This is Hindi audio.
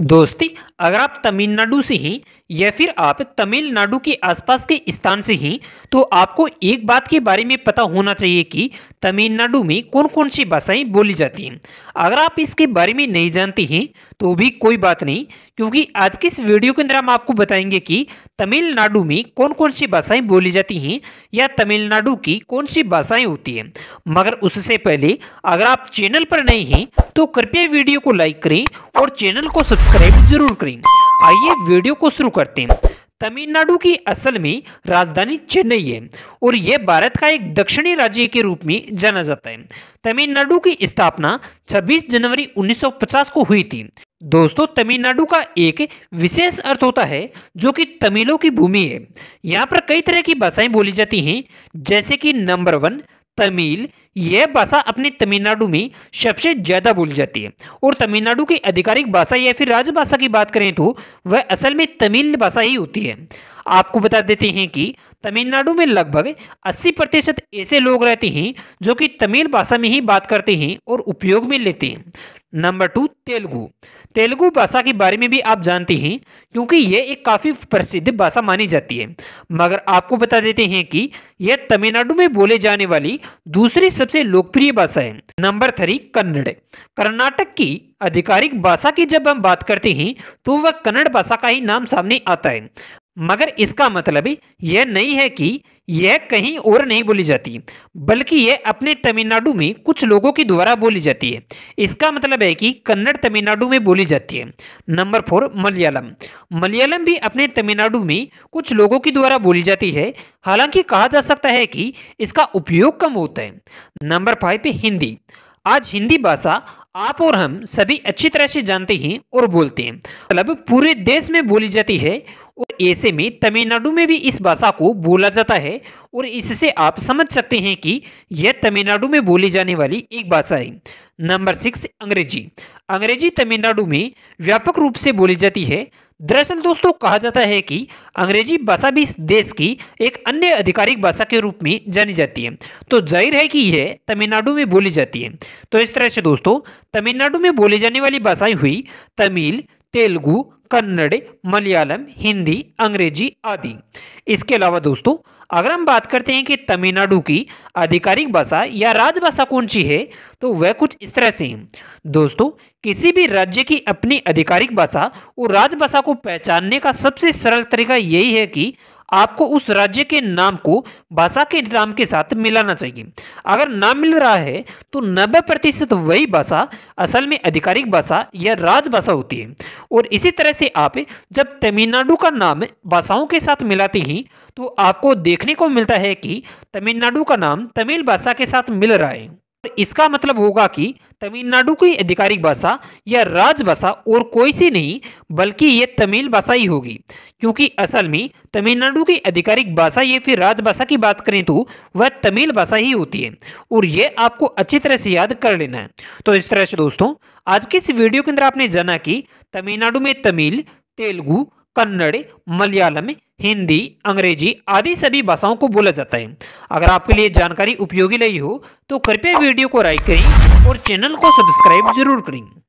दोस्ती अगर आप तमिलनाडु से हैं या फिर आप तमिलनाडु के आसपास के स्थान से हैं तो आपको एक बात के बारे में पता होना चाहिए कि तमिलनाडु में कौन कौन सी भाषाएं बोली जाती हैं अगर आप इसके बारे में नहीं जानते हैं तो भी कोई बात नहीं क्योंकि आज के इस वीडियो के अंदर हम आपको बताएंगे कि तमिलनाडु में कौन कौन सी भाषाएं बोली जाती हैं या तमिलनाडु की कौन सी भाषाएं होती हैं मगर उससे पहले अगर आप चैनल पर नए हैं तो कृपया वीडियो को लाइक करें और चैनल को सब्सक्राइब जरूर करें आइए वीडियो को शुरू करते हैं तमिलनाडु की असल में राजधानी चेन्नई है और यह भारत का एक दक्षिणी राज्य के रूप में जाना जाता है तमिलनाडु की स्थापना 26 जनवरी 1950 को हुई थी दोस्तों तमिलनाडु का एक विशेष अर्थ होता है जो कि तमिलों की भूमि है यहाँ पर कई तरह की भाषाएं बोली जाती हैं जैसे कि नंबर वन तमिल यह भाषा अपने तमिलनाडु में सबसे ज़्यादा बोली जाती है और तमिलनाडु की आधिकारिक भाषा या फिर राजभाषा की बात करें तो वह असल में तमिल भाषा ही होती है आपको बता देते हैं कि तमिलनाडु में लगभग 80 प्रतिशत ऐसे लोग रहते हैं जो कि तमिल भाषा में ही बात करते हैं और उपयोग में लेते हैं नंबर टू तेलुगु तेलुगु भाषा के बारे में भी आप जानते हैं क्योंकि यह एक काफ़ी प्रसिद्ध भाषा मानी जाती है मगर आपको बता देते हैं कि यह तमिलनाडु में बोले जाने वाली दूसरी सबसे लोकप्रिय भाषा है नंबर थ्री कन्नड़ कर्नाटक की आधिकारिक भाषा की जब हम बात करते हैं तो वह कन्नड़ भाषा का ही नाम सामने आता है मगर इसका मतलब यह नहीं है कि यह कहीं और नहीं बोली जाती बल्कि यह अपने तमिलनाडु में कुछ लोगों के द्वारा बोली जाती है इसका मतलब है कि कन्नड़ तमिलनाडु में बोली बोली जाती है नंबर फोर मलयालम मलयालम भी अपने तमिलनाडु में कुछ लोगों के द्वारा बोली जाती है हालांकि कहा जा सकता है कि इसका उपयोग कम होता है नंबर फाइव हिंदी आज हिंदी भाषा आप और हम सभी अच्छी तरह से जानते हैं और बोलते हैं मतलब पूरे देश में बोली जाती है और ऐसे में तमिलनाडु में भी इस भाषा को बोला जाता है और इससे आप समझ सकते हैं कि यह तमिलनाडु में बोली जाने वाली एक भाषा है नंबर सिक्स अंग्रेजी अंग्रेजी तमिलनाडु में व्यापक रूप से बोली जाती है दरअसल दोस्तों कहा जाता है कि अंग्रेजी भाषा भी इस देश की एक अन्य आधिकारिक भाषा के रूप में जानी जाती है तो जाहिर है कि यह तमिलनाडु में बोली जाती है तो इस तरह से दोस्तों तमिलनाडु में बोली जाने वाली भाषाएं हुई तमिल तेलुगु कन्नड़ मलयालम हिंदी अंग्रेजी आदि इसके अलावा दोस्तों अगर हम बात करते हैं कि तमिलनाडु की आधिकारिक भाषा या राजभाषा कौन सी है तो वह कुछ इस तरह से है दोस्तों किसी भी राज्य की अपनी आधिकारिक भाषा और राजभाषा को पहचानने का सबसे सरल तरीका यही है कि आपको उस राज्य के नाम को भाषा के नाम के साथ मिलाना चाहिए अगर ना मिल रहा है तो नब्बे प्रतिशत वही भाषा असल में आधिकारिक भाषा या राजभाषा होती है और इसी तरह से आप जब तमिलनाडु का नाम भाषाओं के साथ मिलाते हैं तो आपको देखने को मिलता है कि तमिलनाडु का नाम तमिल भाषा के साथ मिल रहा है तो इसका मतलब होगा कि तमिलनाडु की आधिकारिक भाषा या राजभाषा और कोई सी नहीं बल्कि ये तमिल भाषा ही होगी क्योंकि असल में तमिलनाडु की आधिकारिक भाषा या फिर राजभाषा की बात करें तो वह तमिल भाषा ही होती है और ये आपको अच्छी तरह से याद कर लेना है तो इस तरह से दोस्तों आज के इस वीडियो के अंदर आपने जाना कि तमिलनाडु में तमिल तेलुगु कन्नड़ मलयालम हिंदी अंग्रेजी आदि सभी भाषाओं को बोला जाता है अगर आपके लिए जानकारी उपयोगी रही हो तो कृपया वीडियो को लाइक करें और चैनल को सब्सक्राइब जरूर करें